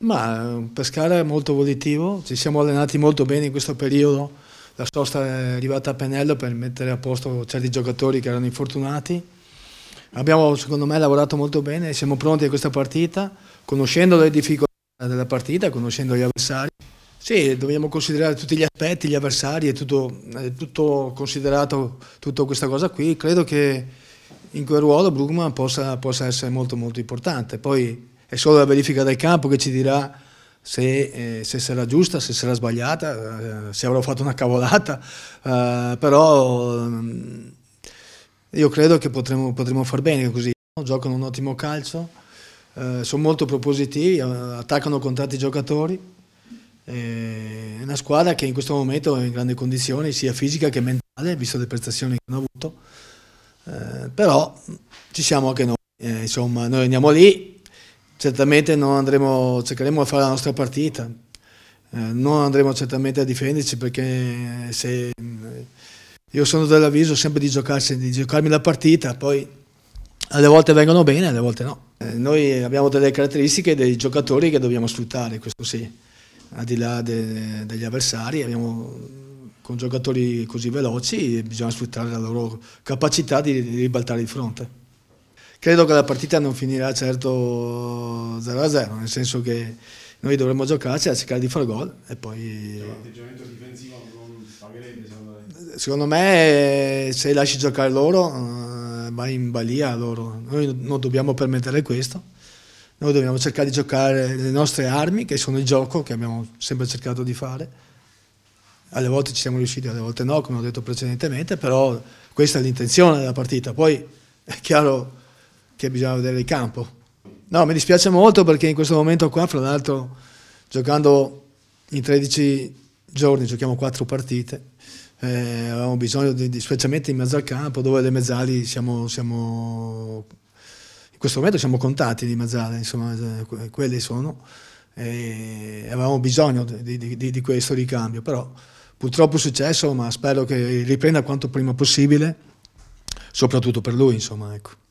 Ma eh, Pescara è molto volitivo, ci siamo allenati molto bene in questo periodo, la sosta è arrivata a pennello per mettere a posto certi giocatori che erano infortunati. Abbiamo secondo me lavorato molto bene, siamo pronti a questa partita, conoscendo le difficoltà della partita, conoscendo gli avversari. Sì, dobbiamo considerare tutti gli aspetti, gli avversari, e tutto, tutto considerato, tutta questa cosa qui. Credo che in quel ruolo Brugman possa, possa essere molto molto importante. Poi è solo la verifica del campo che ci dirà se, eh, se sarà giusta, se sarà sbagliata, eh, se avrò fatto una cavolata, eh, però mm, io credo che potremo, potremo far bene così. Giocano un ottimo calcio, eh, sono molto propositivi, eh, attaccano con tanti giocatori, eh, è una squadra che in questo momento è in grandi condizioni sia fisica che mentale, visto le prestazioni che hanno avuto, eh, però ci siamo anche noi, eh, insomma noi andiamo lì, certamente andremo, cercheremo di fare la nostra partita, eh, non andremo certamente a difenderci perché eh, se, eh, io sono dell'avviso sempre di, giocarsi, di giocarmi la partita, poi alle volte vengono bene, alle volte no. Eh, noi abbiamo delle caratteristiche dei giocatori che dobbiamo sfruttare, questo sì, al di là de, degli avversari, abbiamo, con giocatori così veloci bisogna sfruttare la loro capacità di ribaltare di fronte credo che la partita non finirà certo 0-0, nel senso che noi dovremmo giocarci a cercare di far gol e poi... L'atteggiamento cioè, difensivo non pagherebbe secondo me? Secondo me se lasci giocare loro eh, vai in balia loro, noi non dobbiamo permettere questo. Noi dobbiamo cercare di giocare le nostre armi, che sono il gioco che abbiamo sempre cercato di fare. Alle volte ci siamo riusciti, alle volte no, come ho detto precedentemente, però questa è l'intenzione della partita. Poi è chiaro che bisogna vedere il campo. No, mi dispiace molto perché in questo momento qua, fra l'altro, giocando in 13 giorni, giochiamo 4 partite, eh, avevamo bisogno, di, di, specialmente in mezzo al campo, dove le mezzali siamo, siamo in questo momento siamo contati di mezzale, insomma, quelle sono, eh, avevamo bisogno di, di, di questo ricambio, però purtroppo è successo, ma spero che riprenda quanto prima possibile, soprattutto per lui, insomma, ecco.